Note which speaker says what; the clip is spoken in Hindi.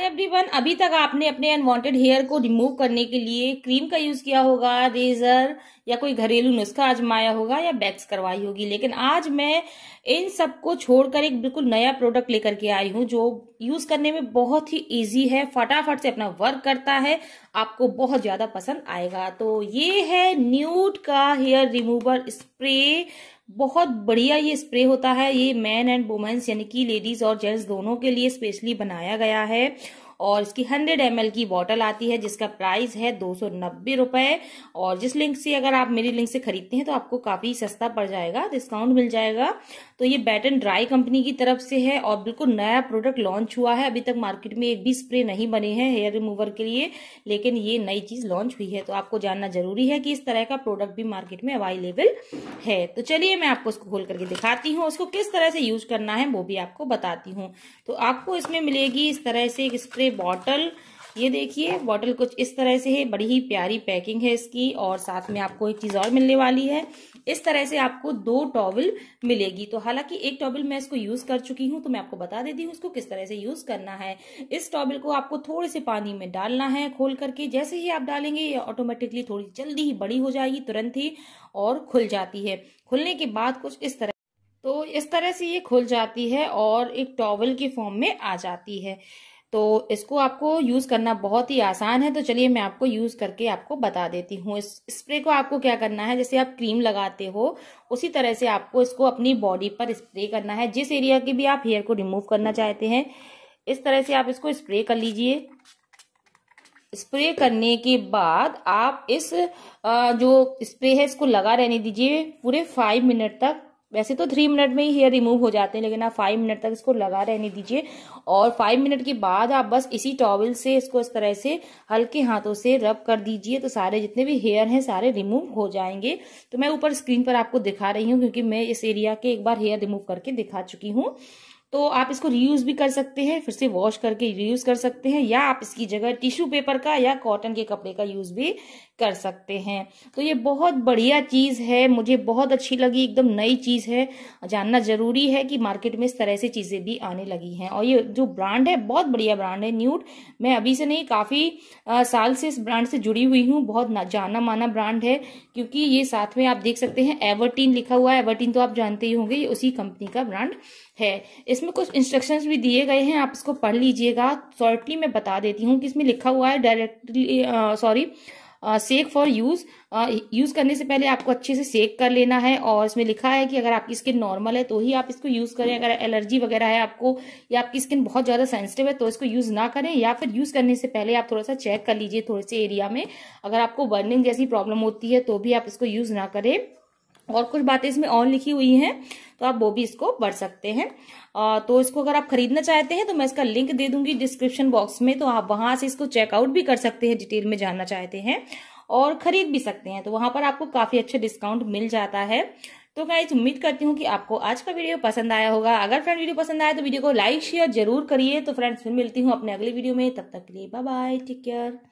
Speaker 1: हाय एवरीवन अभी तक आपने अपने अनवांटेड हेयर को रिमूव करने के लिए क्रीम का यूज किया होगा रेजर या कोई घरेलू नुस्खा आजमाया होगा या बैक्स करवाई होगी लेकिन आज मैं इन सब को छोड़कर एक बिल्कुल नया प्रोडक्ट लेकर के आई हूँ जो यूज करने में बहुत ही इजी है फटाफट से अपना वर्क करता है आपको बहुत ज्यादा पसंद आएगा तो ये है न्यूट का हेयर रिमूवर स्प्रे बहुत बढ़िया ये स्प्रे होता है ये मैन एंड वुमेन्स यानी कि लेडीज और जेंट्स दोनों के लिए स्पेशली बनाया गया है और इसकी हंड्रेड एम की बॉटल आती है जिसका प्राइस है दो सौ और जिस लिंक से अगर आप मेरी लिंक से खरीदते हैं तो आपको काफ़ी सस्ता पड़ जाएगा डिस्काउंट मिल जाएगा तो ये बैटन ड्राई कंपनी की तरफ से है और बिल्कुल नया प्रोडक्ट लॉन्च हुआ है अभी तक मार्केट में एक भी स्प्रे नहीं बने हैं हेयर रिमूवर के लिए लेकिन ये नई चीज़ लॉन्च हुई है तो आपको जानना जरूरी है कि इस तरह का प्रोडक्ट भी मार्केट में अवेलेबल है तो चलिए मैं आपको इसको खोल करके दिखाती हूँ उसको किस तरह से यूज करना है वो भी आपको बताती हूँ तो आपको इसमें मिलेगी इस तरह से एक स्प्रे ये बॉटल ये देखिए बॉटल कुछ इस तरह से है बड़ी ही प्यारी पैकिंग है इसकी और साथ में आपको एक चीज़ और मिलने वाली है इस तरह से आपको दो टॉवल मिलेगी तो हालांकि एक टॉवल मैं इसको यूज़ कर चुकी हूँ तो मैं आपको बता देती हूँ इसको किस तरह से यूज़ करना है इस टॉवल को आपको थोड़े से पानी में डालना है खोल करके जैसे ही आप डालेंगे ये ऑटोमेटिकली थोड़ी जल्दी ही बड़ी हो जाएगी तुरंत ही और खुल जाती है खुलने के बाद कुछ इस तरह तो इस तरह से ये खुल जाती है और एक टॉवल के फॉर्म में आ जाती है तो इसको आपको यूज़ करना बहुत ही आसान है तो चलिए मैं आपको यूज़ करके आपको बता देती हूँ इस स्प्रे को आपको क्या करना है जैसे आप क्रीम लगाते हो उसी तरह से आपको इसको अपनी बॉडी पर स्प्रे करना है जिस एरिया की भी आप हेयर को रिमूव करना चाहते हैं इस तरह से आप इसको स्प्रे कर लीजिए स्प्रे करने के बाद आप इस जो स्प्रे है इसको लगा रहने दीजिए पूरे फाइव मिनट तक वैसे तो थ्री मिनट में ही हेयर रिमूव हो जाते हैं लेकिन आप फाइव मिनट तक इसको लगा रहने दीजिए और फाइव मिनट के बाद आप बस इसी टॉवल से इसको इस तरह से हल्के हाथों से रब कर दीजिए तो सारे जितने भी हेयर हैं सारे रिमूव हो जाएंगे तो मैं ऊपर स्क्रीन पर आपको दिखा रही हूँ क्योंकि मैं इस एरिया के एक बार हेयर रिमूव करके दिखा चुकी हूँ तो आप इसको रीयूज़ भी कर सकते हैं फिर से वॉश करके रीयूज़ कर सकते हैं या आप इसकी जगह टिश्यू पेपर का या कॉटन के कपड़े का यूज़ भी कर सकते हैं तो ये बहुत बढ़िया चीज़ है मुझे बहुत अच्छी लगी एकदम नई चीज़ है जानना ज़रूरी है कि मार्केट में इस तरह से चीज़ें भी आने लगी हैं और ये जो ब्रांड है बहुत बढ़िया ब्रांड है न्यूट मैं अभी से नहीं काफ़ी साल से इस ब्रांड से जुड़ी हुई हूँ बहुत जाना माना ब्रांड है क्योंकि ये साथ में आप देख सकते हैं एवर्टीन लिखा हुआ है एवर्टीन तो आप जानते ही होंगे ये उसी कंपनी का ब्रांड है इस इसमें कुछ इंस्ट्रक्शंस भी दिए गए हैं आप इसको पढ़ लीजिएगा शॉर्टली मैं बता देती हूँ कि इसमें लिखा हुआ है directly sorry sack for use use करने से पहले आपको अच्छे से सेक कर लेना है और इसमें लिखा है कि अगर आपकी स्किन नॉर्मल है तो ही आप इसको यूज़ करें अगर एलर्जी वगैरह है आपको या आपकी स्किन बहुत ज़्यादा सेंसिटिव है तो इसको यूज़ ना करें या फिर यूज़ करने से पहले आप थोड़ा सा चेक कर लीजिए थोड़े से एरिया में अगर आपको बर्निंग जैसी प्रॉब्लम होती है तो भी आप इसको यूज़ ना करें और कुछ बातें इसमें और लिखी हुई हैं तो आप वो भी इसको पढ़ सकते हैं आ, तो इसको अगर आप खरीदना चाहते हैं तो मैं इसका लिंक दे दूंगी डिस्क्रिप्शन बॉक्स में तो आप वहां से इसको चेकआउट भी कर सकते हैं डिटेल में जानना चाहते हैं और खरीद भी सकते हैं तो वहां पर आपको काफी अच्छा डिस्काउंट मिल जाता है तो इस उम्मीद करती हूँ कि आपको आज का वीडियो पसंद आया होगा अगर फ्रेंड वीडियो पसंद आया तो वीडियो को लाइक शेयर जरूर करिए तो फ्रेंड्स फिर मिलती हूँ अपने अगले वीडियो में तब तक के लिए बाय बाय टेक केयर